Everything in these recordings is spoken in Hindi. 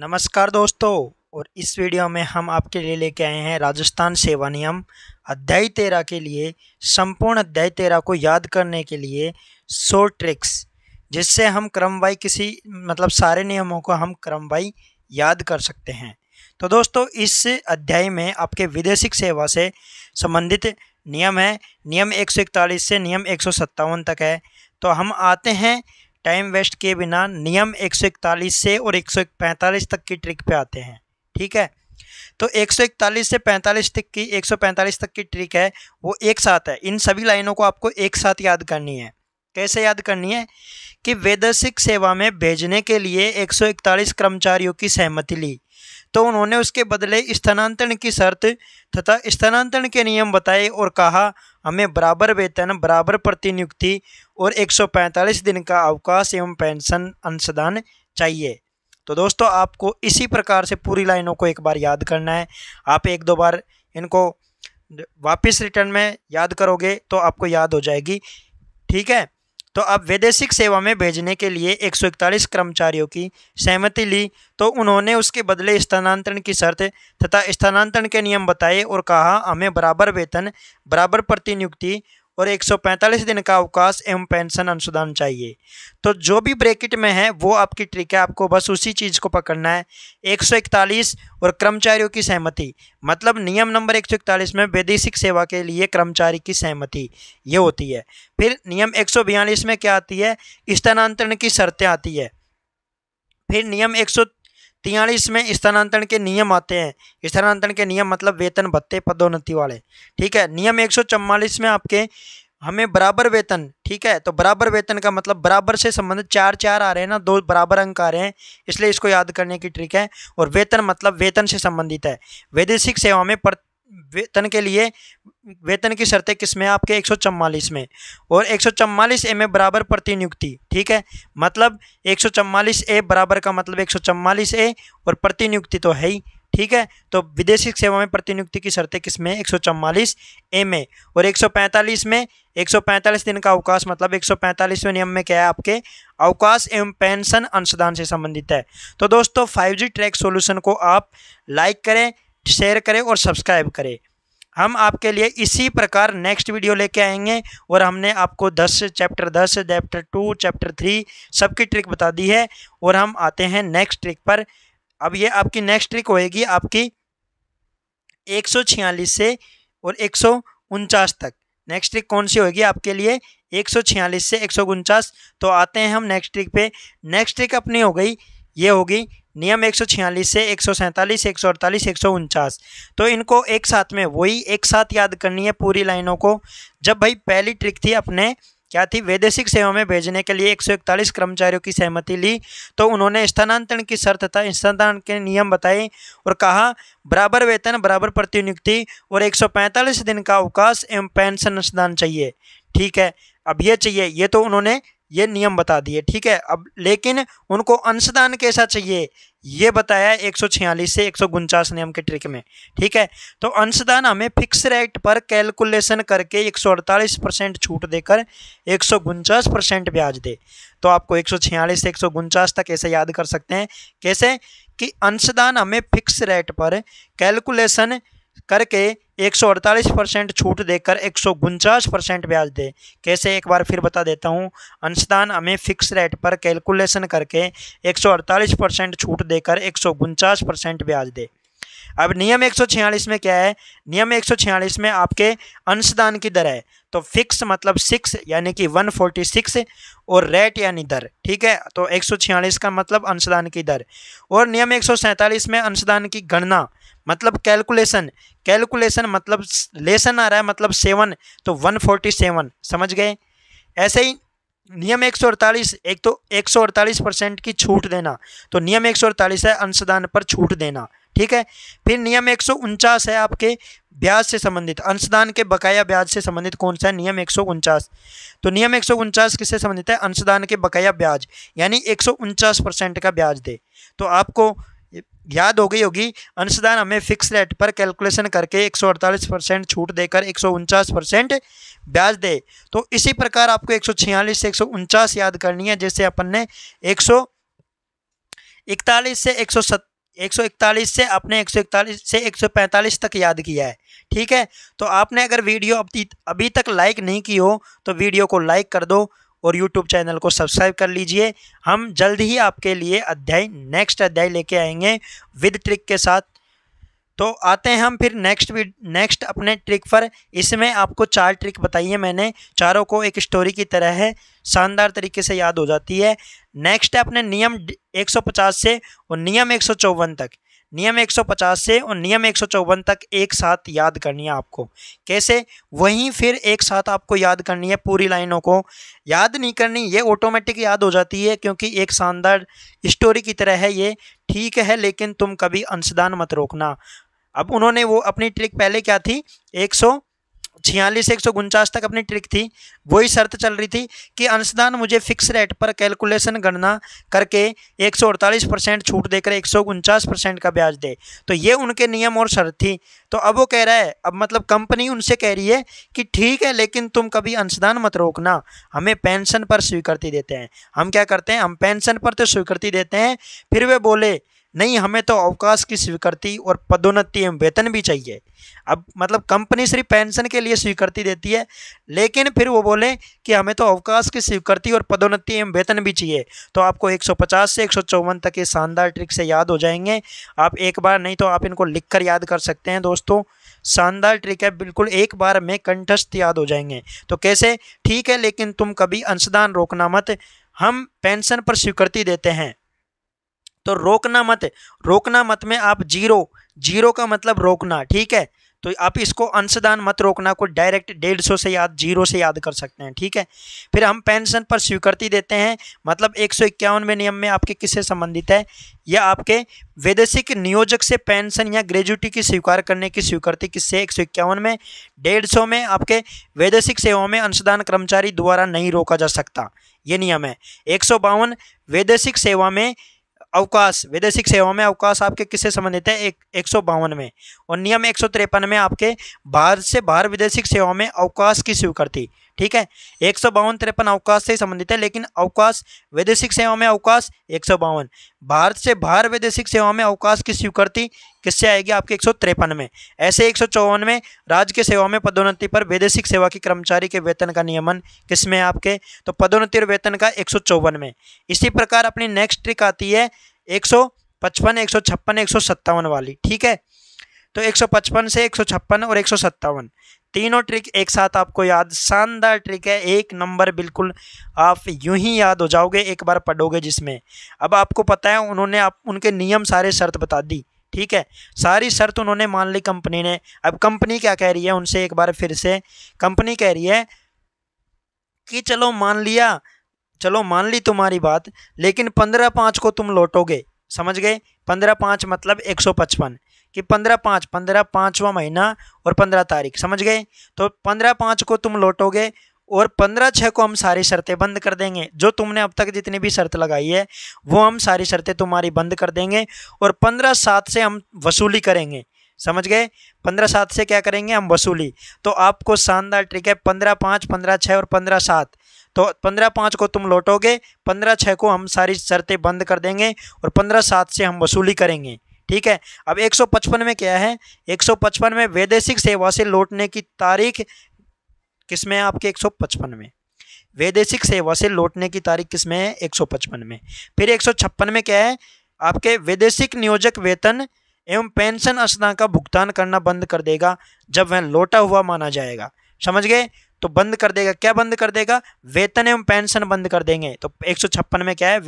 नमस्कार दोस्तों और इस वीडियो में हम आपके लिए लेके आए हैं राजस्थान सेवा नियम अध्याय तेरह के लिए संपूर्ण अध्याय तेरह को याद करने के लिए सो ट्रिक्स जिससे हम क्रमवाई किसी मतलब सारे नियमों को हम क्रमवाई याद कर सकते हैं तो दोस्तों इस अध्याय में आपके विदेशिक सेवा से संबंधित नियम है नियम एक से नियम एक तक है तो हम आते हैं टाइम वेस्ट के बिना नियम 141 से और 145 तक की ट्रिक पे आते हैं ठीक है तो 141 से 45 तक की 145 तक की ट्रिक है वो एक साथ है इन सभी लाइनों को आपको एक साथ याद करनी है कैसे याद करनी है कि वैदेशिक सेवा में भेजने के लिए 141 कर्मचारियों की सहमति ली तो उन्होंने उसके बदले स्थानांतरण की शर्त तथा स्थानांतरण के नियम बताए और कहा हमें बराबर वेतन बराबर प्रतिनियुक्ति और 145 दिन का अवकाश एवं पेंशन अंशदान चाहिए तो दोस्तों आपको इसी प्रकार से पूरी लाइनों को एक बार याद करना है आप एक दो बार इनको वापस रिटर्न में याद करोगे तो आपको याद हो जाएगी ठीक है तो अब वैदेशिक सेवा में भेजने के लिए 141 कर्मचारियों की सहमति ली तो उन्होंने उसके बदले स्थानांतरण की शर्त तथा स्थानांतरण के नियम बताए और कहा हमें बराबर वेतन बराबर प्रतिनियुक्ति और 145 दिन का अवकाश एवं पेंशन अनुदान चाहिए तो जो भी ब्रैकेट में है वो आपकी ट्रिक है आपको बस उसी चीज़ को पकड़ना है 141 और कर्मचारियों की सहमति मतलब नियम नंबर 141 में वैदेशिक सेवा के लिए कर्मचारी की सहमति ये होती है फिर नियम 142 में क्या आती है स्थानांतरण की शर्तें आती है फिर नियम एक तियालीस में स्थानांतरण के नियम आते हैं स्थानांतरण के नियम मतलब वेतन भत्ते पदोन्नति वाले ठीक है नियम एक में आपके हमें बराबर वेतन ठीक है तो बराबर वेतन का मतलब बराबर से संबंधित चार चार आ रहे हैं ना दो बराबर अंक आ रहे हैं इसलिए इसको याद करने की ट्रिक है और वेतन मतलब वेतन से संबंधित है वैदेशिक सेवा में वेतन के लिए वेतन की शर्तें किस में आपके एक में और एक सौ ए बराबर प्रतिनियुक्ति ठीक है मतलब एक ए बराबर का मतलब एक ए और प्रतिनियुक्ति तो है ही ठीक है तो विदेशी सेवा में प्रतिनियुक्ति की शर्तें किस में एक ए में और 145 में 145 दिन का अवकाश मतलब 145वें नियम में क्या है आपके अवकाश एवं पेंशन अंशदान से संबंधित है तो दोस्तों 5G ट्रैक सॉल्यूशन को आप लाइक करें शेयर करें और सब्सक्राइब करें हम आपके लिए इसी प्रकार नेक्स्ट वीडियो लेके आएंगे और हमने आपको 10 चैप्टर 10 चैप्टर 2 चैप्टर 3 सबकी ट्रिक बता दी है और हम आते हैं नेक्स्ट ट्रिक पर अब ये आपकी नेक्स्ट ट्रिक होएगी आपकी छियालीस से और एक तक नेक्स्ट ट्रिक कौन सी होगी आपके लिए छियालीस से एक तो आते हैं हम नेक्स्ट ट्रिक पे नेक्स्ट ट्रिक अपनी हो गई ये होगी नियम 146 से एक सौ सैंतालीस एक सौ अड़तालीस एक सौ उनचास तो इनको एक साथ में वही एक साथ याद करनी है पूरी लाइनों को जब भाई पहली ट्रिक थी अपने क्या थी वैदेशिक सेवा में भेजने के लिए 141 कर्मचारियों की सहमति ली तो उन्होंने स्थानांतरण की शर्त तथा स्थानांतरण के नियम बताए और कहा बराबर वेतन बराबर प्रतिनियुक्ति और पैंतालीस दिन का अवकाश एवं पेंशन अनुदान चाहिए ठीक है अब ये चाहिए ये तो उन्होंने ये नियम बता दिए ठीक है अब लेकिन उनको अंशदान कैसा चाहिए ये बताया 146 से एक नियम के ट्रिक में ठीक है तो अंशदान हमें फिक्स रेट पर कैलकुलेशन करके 148 परसेंट छूट देकर एक परसेंट ब्याज दे तो आपको 146 से एक तक ऐसे याद कर सकते हैं कैसे कि अंशदान हमें फिक्स रेट पर कैलकुलेशन करके एक परसेंट छूट देकर एक परसेंट ब्याज दे कैसे एक बार फिर बता देता हूँ अंशदान हमें फिक्स रेट पर कैलकुलेशन करके एक परसेंट छूट देकर एक परसेंट ब्याज दे अब नियम छियालीस में क्या है नियम छियालीस में आपके अंशदान की दर है तो फिक्स मतलब सिक्स यानी कि 146 और रेट यानी दर ठीक है तो छियालीस का मतलब अंशदान की दर और नियम सैंतालीस में अंशदान की गणना मतलब कैलकुलेशन कैलकुलेशन मतलब लेसन आ रहा है मतलब सेवन तो 147 समझ गए ऐसे ही नियम 148 एक तो 148 परसेंट की छूट देना तो नियम 148 है अंशदान पर छूट देना ठीक है फिर नियम एक है आपके ब्याज से संबंधित अंशदान के बकाया ब्याज से संबंधित कौन सा है नियम एक तो नियम एक किससे संबंधित है अंशदान के बकाया ब्याज यानी एक परसेंट का ब्याज दे तो आपको याद हो गई होगी अंशदान हमें फिक्स रेट पर कैलकुलेशन करके 148 परसेंट छूट देकर एक परसेंट ब्याज दे तो इसी प्रकार आपको एक से एक याद करनी है जैसे अपन ने एक इकतालीस से एक सौ सत 141 से अपने 141 से 145 तक याद किया है ठीक है तो आपने अगर वीडियो अभी अभी तक लाइक नहीं की हो तो वीडियो को लाइक कर दो और यूट्यूब चैनल को सब्सक्राइब कर लीजिए हम जल्द ही आपके लिए अध्याय नेक्स्ट अध्याय लेके आएंगे विद ट्रिक के साथ तो आते हैं हम फिर नेक्स्ट नेक्स्ट अपने ट्रिक पर इसमें आपको चार ट्रिक बताइए मैंने चारों को एक स्टोरी की तरह है शानदार तरीके से याद हो जाती है नेक्स्ट है अपने नियम 150 से और नियम एक तक नियम 150 से और नियम एक तक एक साथ याद करनी है आपको कैसे वहीं फिर एक साथ आपको याद करनी है पूरी लाइनों को याद नहीं करनी ये ऑटोमेटिक याद हो जाती है क्योंकि एक शानदार स्टोरी की तरह है ये ठीक है लेकिन तुम कभी अंशदान मत रोकना अब उन्होंने वो अपनी ट्रिक पहले क्या थी एक सौ छियालीस एक सौ उनचास तक अपनी ट्रिक थी वही शर्त चल रही थी कि अंशदान मुझे फिक्स रेट पर कैलकुलेशन गणना करके एक सौ अड़तालीस परसेंट छूट देकर एक सौ उनचास परसेंट का ब्याज दे तो ये उनके नियम और शर्त थी तो अब वो कह रहा है अब मतलब कंपनी उनसे कह रही है कि ठीक है लेकिन तुम कभी अंशदान मत रोकना हमें पेंशन पर स्वीकृति देते हैं हम क्या करते हैं हम पेंशन पर तो स्वीकृति देते हैं फिर वे बोले नहीं हमें तो अवकाश की स्वीकृति और पदोन्नति एवं वेतन भी चाहिए अब मतलब कंपनी सिर्फ पेंशन के लिए स्वीकृति देती है लेकिन फिर वो बोले कि हमें तो अवकाश की स्वीकृति और पदोन्नति एवं वेतन भी चाहिए तो आपको 150 से एक तक ये शानदार ट्रिक से याद हो जाएंगे आप एक बार नहीं तो आप इनको लिख कर याद कर सकते हैं दोस्तों शानदार ट्रिक है बिल्कुल एक बार में कंठस्थ याद हो जाएंगे तो कैसे ठीक है लेकिन तुम कभी अंशदान रोकना मत हम पेंशन पर स्वीकृति देते हैं तो रोकना मत रोकना मत में आप जीरो जीरो का मतलब रोकना ठीक है तो आप इसको अंशदान मत रोकना को डायरेक्ट डेढ़ सौ से याद जीरो से याद कर सकते हैं ठीक है फिर हम पेंशन पर स्वीकृति देते हैं मतलब एक सौ इक्यावनवे नियम में आपके किससे संबंधित है या आपके वैदेशिक नियोजक से पेंशन या ग्रेजुटी की स्वीकार करने की स्वीकृति किससे एक सौ इक्यावन में डेढ़ सौ में आपके वैदेशिक सेवाओं में अंशदान कर्मचारी द्वारा नहीं रोका जा सकता ये नियम है एक सौ बावन वैदेशिक सेवा में अवकाश वैदेशिक सेवाओं में अवकाश आपके किससे संबंधित है एक एक सौ बावन में और नियम एक सौ तिरपन में आपके बाहर से बाहर विदेशिक सेवाओं में अवकाश की स्वीकृति ठीक है एक सौ बावन तिरपन अवकाश से संबंधित है लेकिन अवकाश वैदेशिक सेवा में अवकाश एक सौ बावन भारत से बाहर वैदेशिक सेवा में अवकाश की स्वीकृति किससे आएगी आपके एक सौ तिरपन में ऐसे एक सौ चौवन में राज्य के सेवा में पदोन्नति पर वैदेशिक सेवा के कर्मचारी के वेतन का नियमन किस में आपके तो पदोन्नति और वेतन का एक सौ चौवन में इसी प्रकार अपनी नेक्स्ट ट्रिक आती है एक सौ पचपन एक सौ छप्पन एक सौ सत्तावन वाली ठीक है तो एक सौ पचपन से एक सौ छप्पन और एक सौ सत्तावन तीनों ट्रिक एक साथ आपको याद शानदार ट्रिक है एक नंबर बिल्कुल आप यूं ही याद हो जाओगे एक बार पढ़ोगे जिसमें अब आपको पता है उन्होंने आप उनके नियम सारे शर्त बता दी ठीक है सारी शर्त उन्होंने मान ली कंपनी ने अब कंपनी क्या कह रही है उनसे एक बार फिर से कंपनी कह रही है कि चलो मान लिया चलो मान ली तुम्हारी बात लेकिन पंद्रह पाँच को तुम लौटोगे समझ गए पंद्रह पाँच मतलब एक सौ पचपन कि पंद्रह पाँच पंद्रह पाँचवा महीना और पंद्रह तारीख समझ गए तो पंद्रह पाँच को तुम लौटोगे और पंद्रह छः को हम सारी शर्तें बंद कर देंगे जो तुमने अब तक जितनी भी शर्त लगाई है वो हम सारी शर्तें तुम्हारी बंद कर देंगे और पंद्रह सात से हम वसूली करेंगे समझ गए पंद्रह सात से क्या करेंगे हम वसूली तो आपको शानदार ट्रिक है पंद्रह पाँच पंद्रह छः और पंद्रह सात तो पंद्रह पाँच को तुम लौटोगे पंद्रह छः को हम सारी शर्तें बंद कर देंगे और पंद्रह सात से हम वसूली करेंगे ठीक है अब 155 में क्या है 155 में वैदेशिक सेवा से लौटने की तारीख किस में है आपके 155 में वैदेशिक सेवा से लौटने की तारीख किस में है 155 में फिर 156 में क्या है आपके वैदेशिक नियोजक वेतन एवं पेंशन असना का भुगतान करना बंद कर देगा जब वह लौटा हुआ माना जाएगा समझ गए तो बंद कर देगा क्या बंद कर देगा वेतन एवं पेंशन बंद कर देंगे तो एक में क्या है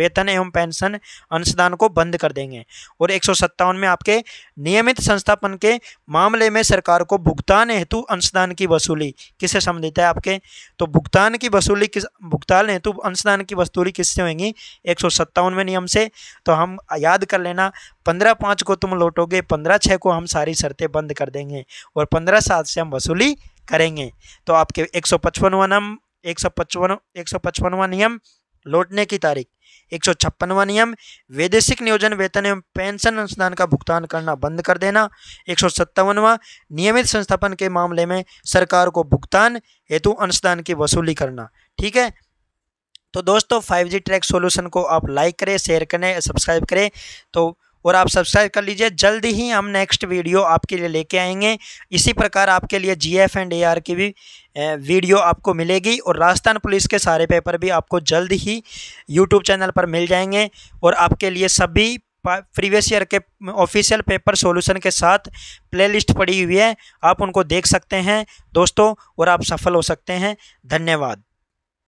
वेतन एवं पेंशन अंशदान को बंद कर देंगे और एक में आपके नियमित संस्थापन के मामले में सरकार को भुगतान हेतु अंशदान की वसूली किससे संबंधित है आपके तो भुगतान की वसूली किस भुगतान हेतु अंशदान की वसूली किससे होगी एक में नियम से तो हम याद कर लेना पंद्रह पाँच को तुम लौटोगे पंद्रह छः को हम सारी शर्तें बंद कर देंगे और पंद्रह सात से हम वसूली करेंगे तो आपके एक सौ पचपनवा नियम एक सौ पचपन एक सौ पचपनवा नियम लौटने की तारीख एक सौ छप्पनवा नियम वैदेशिक नियोजन वेतन एवं पेंशन अनुदान का भुगतान करना बंद कर देना एक सौ सत्तावनवा नियमित संस्थापन के मामले में सरकार को भुगतान हेतु अंशदान की वसूली करना ठीक है तो दोस्तों 5G ट्रैक सॉल्यूशन को आप लाइक करें शेयर करें सब्सक्राइब करें तो और आप सब्सक्राइब कर लीजिए जल्द ही हम नेक्स्ट वीडियो आपके लिए लेके आएंगे इसी प्रकार आपके लिए G F and A R की भी वीडियो आपको मिलेगी और राजस्थान पुलिस के सारे पेपर भी आपको जल्द ही यूट्यूब चैनल पर मिल जाएंगे और आपके लिए सभी प्रीवियस ईयर के ऑफिशियल पेपर सॉल्यूशन के साथ प्लेलिस्ट पड़ी हुई है आप उनको देख सकते हैं दोस्तों और आप सफल हो सकते हैं धन्यवाद